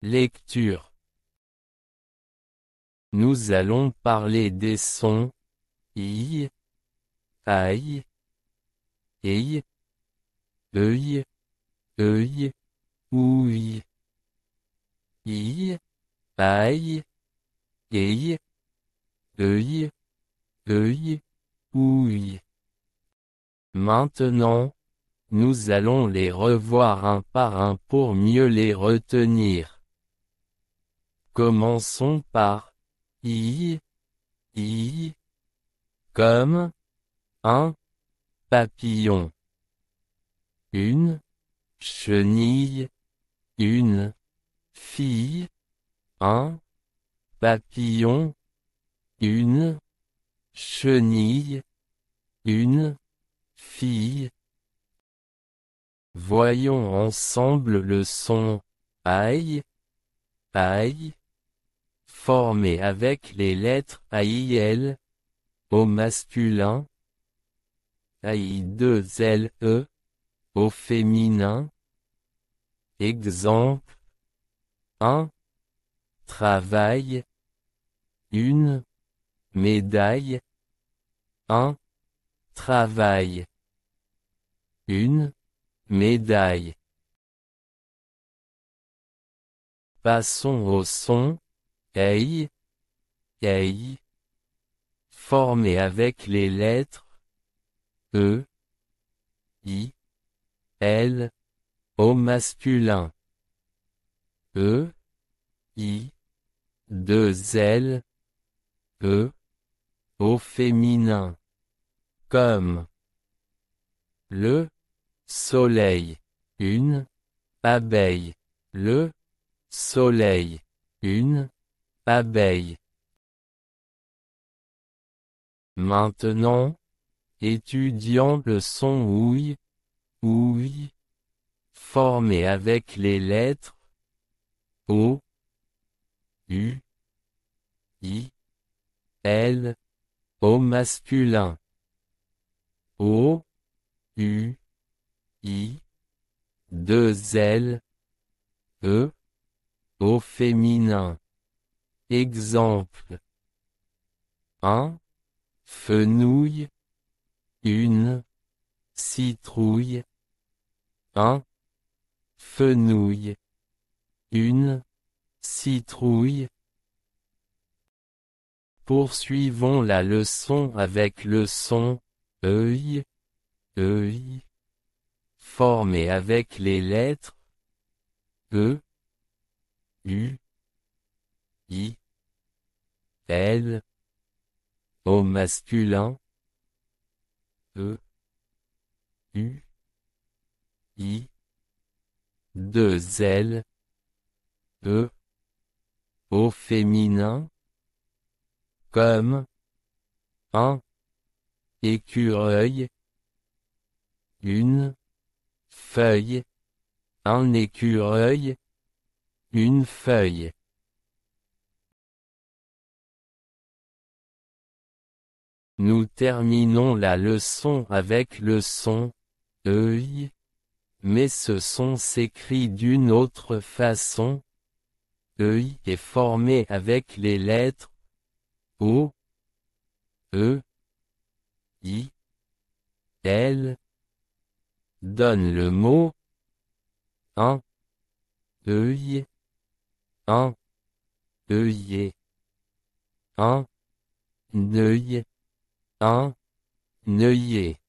Lecture. Nous allons parler des sons i, aïe, ei, œil, œil, oui, i, aïe, ei, œil, œil, oui. Maintenant, nous allons les revoir un par un pour mieux les retenir. Commençons par I, I, comme un papillon, une chenille, une fille, un papillon, une chenille, une fille. Voyons ensemble le son aïe, aïe. Formé avec les lettres AIL au masculin, AI2LE au féminin. Exemple un, Travail une, Médaille un, Travail une médaille. Passons au son formé avec les lettres E, I, L, au masculin. E, I, deux L, E, au féminin. Comme le soleil, une abeille, le soleil, une Abeille. Maintenant, étudions le son ouï, oui formé avec les lettres O, U, I, L, au masculin. O, U, I, deux « L, E, au féminin. Exemple. Un fenouil, une citrouille, un fenouil, une citrouille. Poursuivons la leçon avec le son œil, œil, formé avec les lettres e, u, i, l, au masculin, e, u, i, Deux l, e, au féminin, comme, un, écureuil, une, feuille, un écureuil, une feuille. Nous terminons la leçon avec le son œil », Mais ce son s'écrit d'une autre façon. œil » est formé avec les lettres O, E, I, L. Donne le mot 1, œil »,« 1, œillet, 1, œil ». 1. Hein? Neuillet